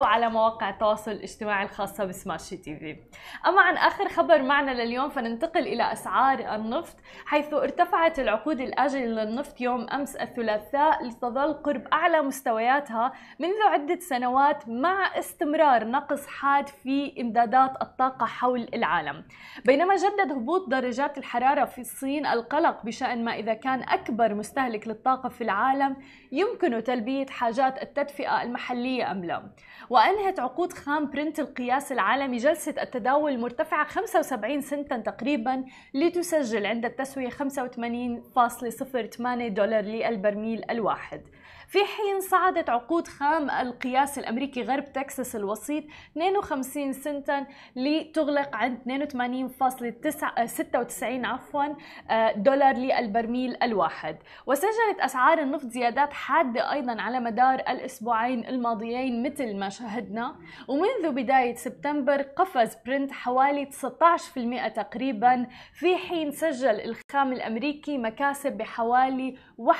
وعلى مواقع التواصل الاجتماعي الخاصة بسماشي تي في أما عن آخر خبر معنا لليوم فننتقل إلى أسعار النفط حيث ارتفعت العقود الآجلة للنفط يوم أمس الثلاثاء لتظل قرب أعلى مستوياتها منذ عدة سنوات مع استمرار نقص حاد في إمدادات الطاقة حول العالم بينما جدد هبوط درجات الحرارة في الصين القلق بشأن ما إذا كان أكبر مستهلك للطاقة في العالم يمكن تلبية حاجات التدفئة المحلية أم لا وأنهت عقود خام برنت القياس العالمي جلسة التداول المرتفعة 75 سنتا تقريبا لتسجل عند التسوية 85.08 دولار للبرميل الواحد في حين صعدت عقود خام القياس الامريكي غرب تكساس الوسيط 52 سنتا لتغلق عند 82.96 عفوا آه، دولار للبرميل الواحد وسجلت اسعار النفط زيادات حاده ايضا على مدار الاسبوعين الماضيين مثل ما شاهدنا ومنذ بداية سبتمبر قفز برنت حوالي 19% تقريبا في حين سجل الخام الأمريكي مكاسب بحوالي 21%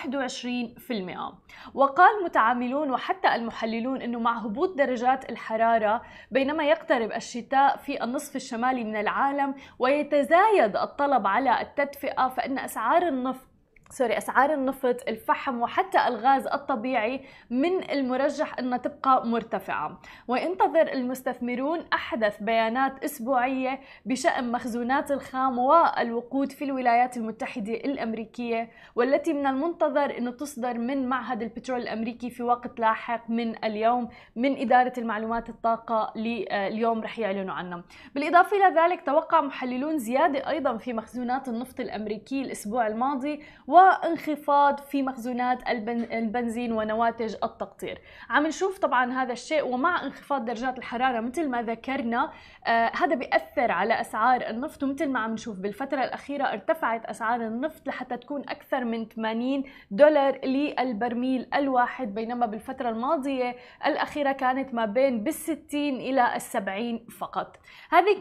وقال متعاملون وحتى المحللون أنه مع هبوط درجات الحرارة بينما يقترب الشتاء في النصف الشمالي من العالم ويتزايد الطلب على التدفئة فإن أسعار النفط سوري اسعار النفط الفحم وحتى الغاز الطبيعي من المرجح انها تبقى مرتفعه وينتظر المستثمرون احدث بيانات اسبوعيه بشان مخزونات الخام والوقود في الولايات المتحده الامريكيه والتي من المنتظر انه تصدر من معهد البترول الامريكي في وقت لاحق من اليوم من اداره المعلومات الطاقه اليوم رح يعلنوا عنها بالاضافه الى ذلك توقع محللون زياده ايضا في مخزونات النفط الامريكي الاسبوع الماضي و وانخفاض في مخزونات البنزين ونواتج التقطير عم نشوف طبعا هذا الشيء ومع انخفاض درجات الحرارة مثل ما ذكرنا آه هذا بيأثر على أسعار النفط ومثل ما عم نشوف بالفترة الأخيرة ارتفعت أسعار النفط لحتى تكون أكثر من 80 دولار للبرميل الواحد بينما بالفترة الماضية الأخيرة كانت ما بين بالستين إلى السبعين فقط هذه